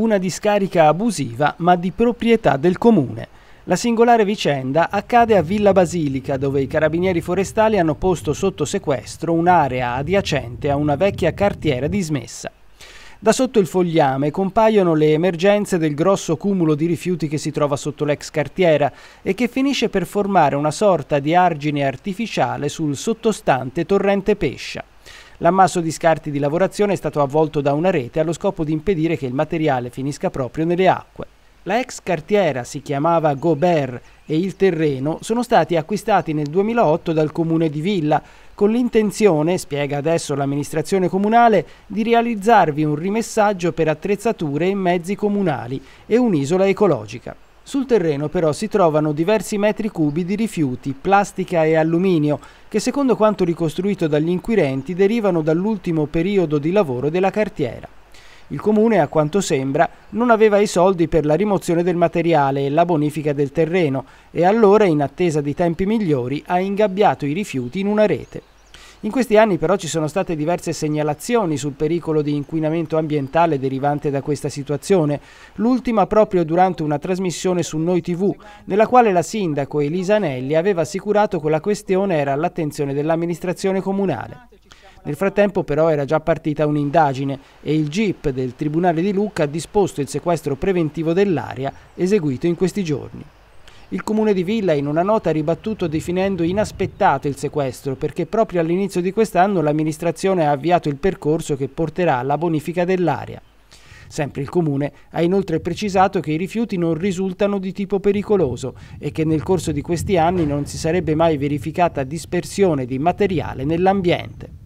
una discarica abusiva ma di proprietà del comune. La singolare vicenda accade a Villa Basilica, dove i carabinieri forestali hanno posto sotto sequestro un'area adiacente a una vecchia cartiera dismessa. Da sotto il fogliame compaiono le emergenze del grosso cumulo di rifiuti che si trova sotto l'ex cartiera e che finisce per formare una sorta di argine artificiale sul sottostante torrente Pescia. L'ammasso di scarti di lavorazione è stato avvolto da una rete allo scopo di impedire che il materiale finisca proprio nelle acque. La ex cartiera si chiamava Gobert e il terreno sono stati acquistati nel 2008 dal comune di Villa con l'intenzione, spiega adesso l'amministrazione comunale, di realizzarvi un rimessaggio per attrezzature e mezzi comunali e un'isola ecologica. Sul terreno però si trovano diversi metri cubi di rifiuti, plastica e alluminio, che secondo quanto ricostruito dagli inquirenti derivano dall'ultimo periodo di lavoro della cartiera. Il comune, a quanto sembra, non aveva i soldi per la rimozione del materiale e la bonifica del terreno e allora, in attesa di tempi migliori, ha ingabbiato i rifiuti in una rete. In questi anni però ci sono state diverse segnalazioni sul pericolo di inquinamento ambientale derivante da questa situazione, l'ultima proprio durante una trasmissione su Noi TV, nella quale la sindaco Elisa Anelli aveva assicurato che la questione era all'attenzione dell'amministrazione comunale. Nel frattempo però era già partita un'indagine e il GIP del Tribunale di Lucca ha disposto il sequestro preventivo dell'area eseguito in questi giorni. Il comune di Villa in una nota ha ribattuto definendo inaspettato il sequestro perché proprio all'inizio di quest'anno l'amministrazione ha avviato il percorso che porterà alla bonifica dell'area. Sempre il comune ha inoltre precisato che i rifiuti non risultano di tipo pericoloso e che nel corso di questi anni non si sarebbe mai verificata dispersione di materiale nell'ambiente.